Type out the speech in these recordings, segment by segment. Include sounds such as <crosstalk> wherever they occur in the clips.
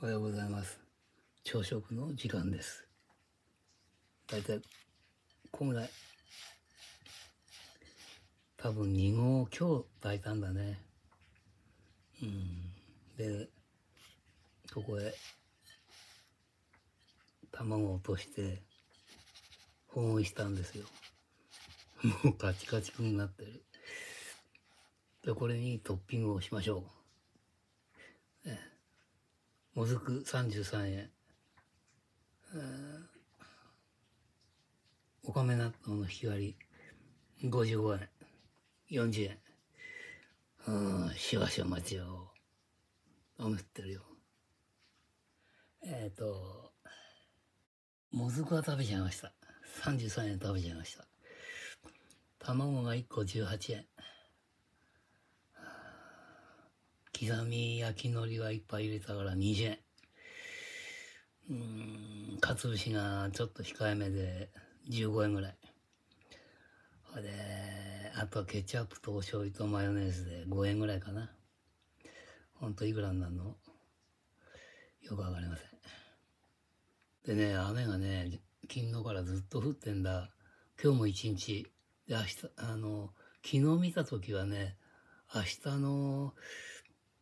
おはようございます朝食の時間ですだいたいこんぐらい多分2合今日炊いたんだねうんでここへ卵を落として保温したんですよ <laughs> もうカチカチくなってるでこれにトッピングをしましょうもずく33円、おかめ納豆の日割り55円、40円。うん、しばしば待ちを思ってるよ。えっ、ー、と、もずくは食べちゃいました。33円食べちゃいました。卵が1個18円。刻み焼き海苔はいっぱい入れたから20円。うん、かつぶしがちょっと控えめで15円ぐらい。ほで、あとはケチャップとお醤油とマヨネーズで5円ぐらいかな。ほんといくらになるのよくわかりません。でね、雨がね、昨日からずっと降ってんだ。今日も一日。で、明日、あの、昨日見た時はね、明日の、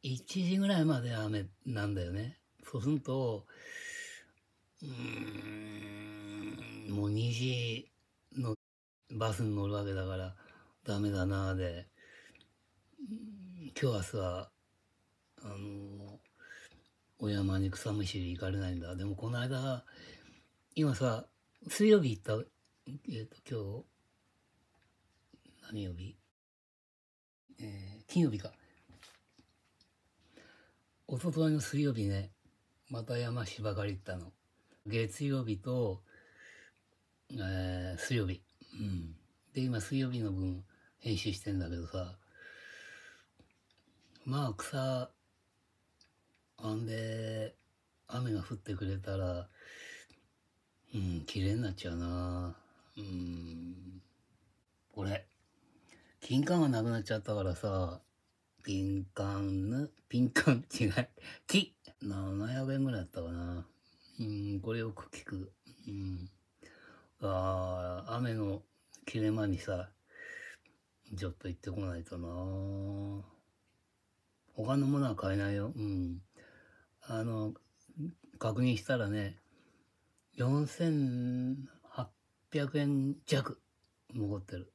1時ぐらいまで雨なんだよね。そうすると、うん、もう2時のバスに乗るわけだから、ダメだなで、今日明日は、あの、お山に草むしり行かれないんだ。でもこの間、今さ、水曜日行った、えっ、ー、と、今日、何曜日えー、金曜日か。おとといの水曜日ね、また山芝刈り行ったの。月曜日と、えー、水曜日。うん。で、今水曜日の分編集してんだけどさ、まあ草、あんで、雨が降ってくれたら、うん、綺麗になっちゃうなうん。これ、金管がなくなっちゃったからさ、ピンカンヌ、ピンカン違う。木。<laughs> 0 0円ぐらいだったかな。うん、これよく聞く。うん。ああ、雨の切れ間にさ、ちょっと行ってこないとな。他のものは買えないよ。うん。あの、確認したらね、4800円弱残ってる。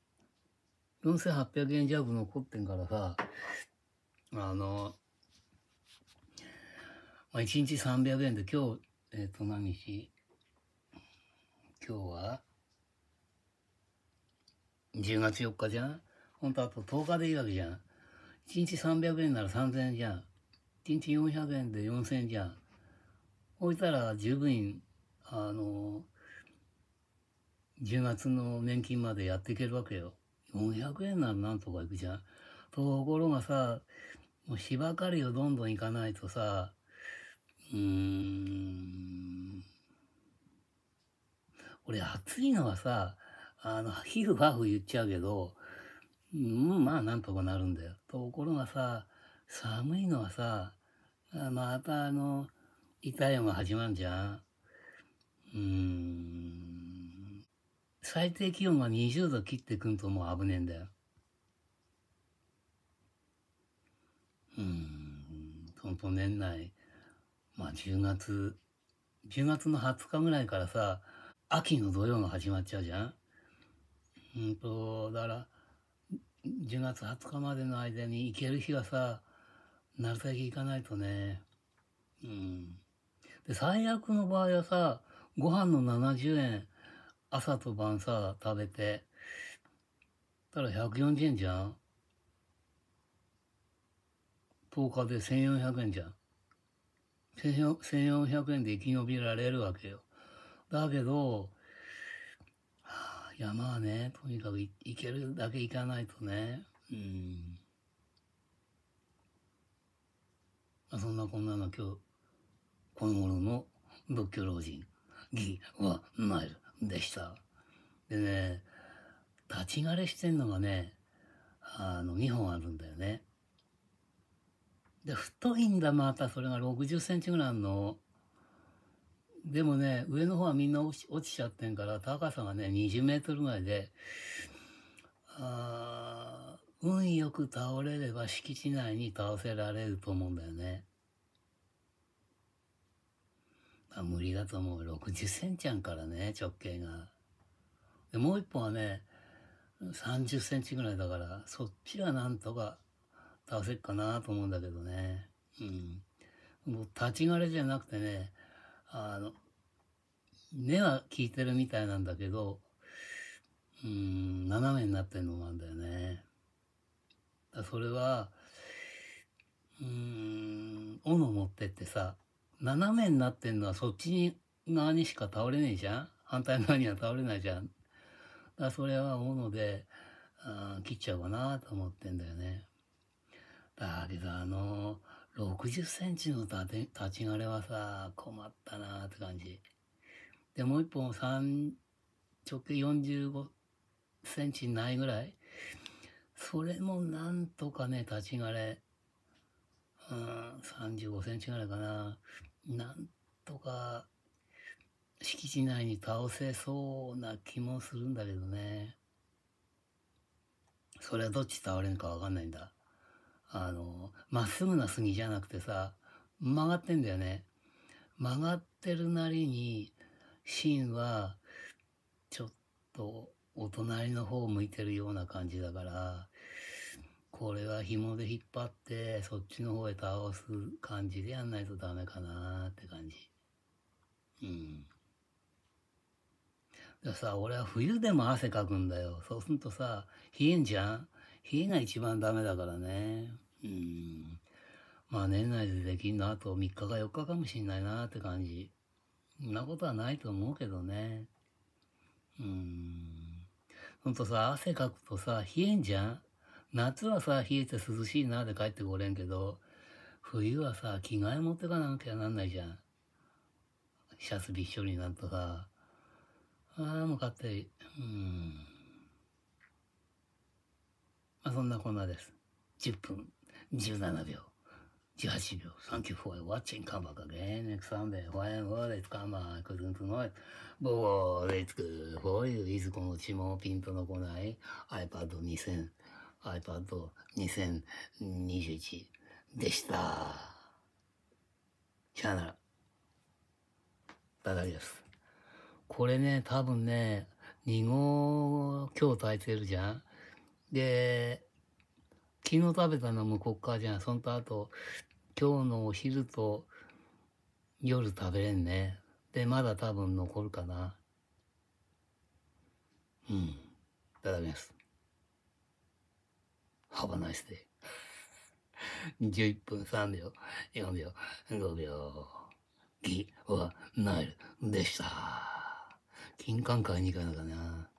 4800円弱残ってんからさ、あの、まあ、1日300円で、今日、えっ、ー、と、何日今日は、10月4日じゃん本当あと10日でいいわけじゃん。1日300円なら3000円じゃん。1日400円で4000円じゃん。置いたら十分、あの、10月の年金までやっていけるわけよ。400円ならなんとかいくじゃん。ところがさ、もう芝刈りをどんどん行かないとさ、うーん、俺暑いのはさ、あの、皮膚ァフ言っちゃうけど、うん、まあなんとかなるんだよ。ところがさ、寒いのはさ、またあの、痛いのが始まるじゃん。うーん。最低気温が20度切ってくんともう危ねえんだよ。うん本当年内まあ10月10月の20日ぐらいからさ秋の土曜が始まっちゃうじゃん。うんとだから10月20日までの間に行ける日はさなるだけ行かないとね。うん、で最悪の場合はさご飯の70円朝と晩さ食べてたら140円じゃん1日で1400円じゃん。1400円で生き延びられるわけよ。だけど、山はね、とにかく行けるだけ行かないとね、うん。まあ、そんなこんなの今日、この頃の仏教老人、ギはマイルでした。でね、立ち枯れしてんのがね、あの、2本あるんだよね。で太いんだまたそれが60センチぐらいあるのでもね上の方はみんな落ち落ちちゃってんから高さがね20メートルぐらいであ運よく倒れれば敷地内に倒せられると思うんだよね。あ無理だと思う60センチやんからね直径が。でもう一本はね30センチぐらいだからそっちはなんとか出せっかなと思うんだけどね。うん。もう立ち枯れじゃなくてね、あの、根は効いてるみたいなんだけど、うん、斜めになってるのもあるんだよね。それは、うーん、斧持ってってさ、斜めになってんのはそっちに側にしか倒れねえじゃん反対側には倒れないじゃん。だそれは斧で、あ切っちゃうかなと思ってんだよね。だけどあの60センチの立ち枯れはさ困ったなって感じでもう一本3直径45センチないぐらいそれもなんとかね立ち枯れうん35センチぐらいかななんとか敷地内に倒せそうな気もするんだけどねそれはどっち倒れるか分かんないんだあのまっすぐな杉じゃなくてさ曲がってんだよね曲がってるなりに芯はちょっとお隣の方向いてるような感じだからこれは紐で引っ張ってそっちの方へ倒す感じでやんないとダメかなって感じうんでさ俺は冬でも汗かくんだよそうするとさ冷えんじゃん冷えが一番ダメだからね。うん。まあ年内でできんのあと3日か4日かもしんないなって感じ。そんなことはないと思うけどね。うん。ほんとさ、汗かくとさ、冷えんじゃん夏はさ、冷えて涼しいなで帰ってこれんけど、冬はさ、着替え持ってかなきゃなんないじゃん。シャツびっしょりになんとさ、ああ、もう買って、うん。まあ、そんなこんなです。10分17秒。18秒。Thank you for watching. Come back again next Sunday. When will it come? I couldn't know it. But what it's good for you is このうちもピンとのこない iPad2000。iPad2021 でした。さよなら。ばかりです。これね、多分ね、2号今日炊いてるじゃん。で、昨日食べたのもここからじゃん。そんとあと、今日のお昼と夜食べれんね。で、まだ多分残るかな。うん。いただきます。幅なしで。11 <laughs> 分3秒、4秒、5秒。ぎはなルでした。金管会に行かなかな。